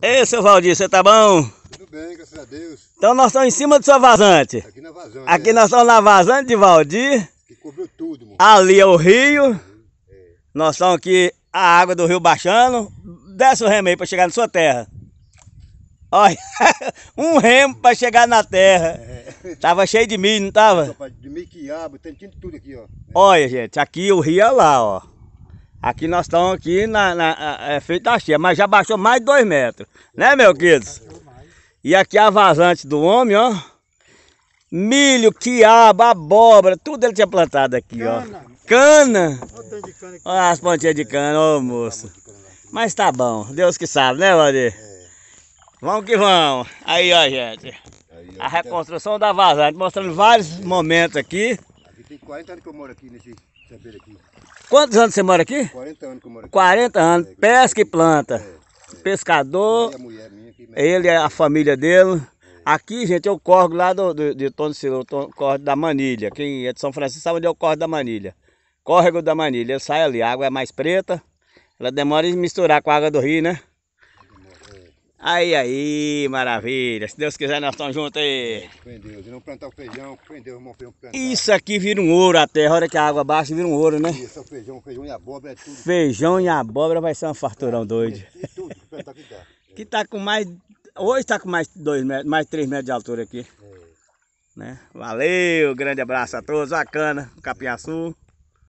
Ei, seu Valdir, você tá bom? Tudo bem, graças a Deus. Então nós estamos em cima de sua vazante. Aqui na vazante. Aqui é. nós estamos na vazante de Valdir. Que cobriu tudo, mano. Ali é o rio. É. Nós estamos aqui, a água do rio baixando. Desce o remo aí para chegar na sua terra. Olha, um remo para chegar na terra. É. Tava cheio de milho, não tava? De milho, quiabo, tem tudo aqui, ó. Olha, gente, aqui o rio é lá, ó. Aqui nós estamos aqui na, na é feita a cheia, mas já baixou mais de dois metros. Né, meu querido? E aqui a vazante do homem, ó. Milho, quiabo, abóbora, tudo ele tinha plantado aqui, ó. Cana. Olha as pontinhas de cana, ô moço. Mas tá bom, Deus que sabe, né, Valdir? É. Vamos que vamos. Aí, ó, gente. A reconstrução da vazante, mostrando vários momentos aqui. Aqui tem 40 anos que eu moro aqui nesse Quantos anos você mora aqui? 40 anos que eu moro aqui. 40 anos, é, pesca e planta. É, é. Pescador, ele é a família dele. Aqui, gente, eu corro lá do, do, de Tono corro da Manilha. Quem é de São Francisco sabe onde eu corro da Manilha. Córrego da Manilha, ele sai ali, a água é mais preta. Ela demora em misturar com a água do rio, né? Aí, aí, maravilha. Se Deus quiser, nós estamos juntos aí. Prendeu, e não plantar o feijão, prendeu, o feijão plantar. Isso aqui vira um ouro a terra, a hora que a água baixa vira um ouro, né? Isso, é o feijão, feijão e abóbora é tudo. Feijão e abóbora vai ser um farturão é, doido. E, é, é tudo, plantar é que dá. Que tá com mais, hoje tá com mais dois metros, mais 3 metros de altura aqui. É. Né? Valeu, grande abraço a todos, bacana, Capinhaçu.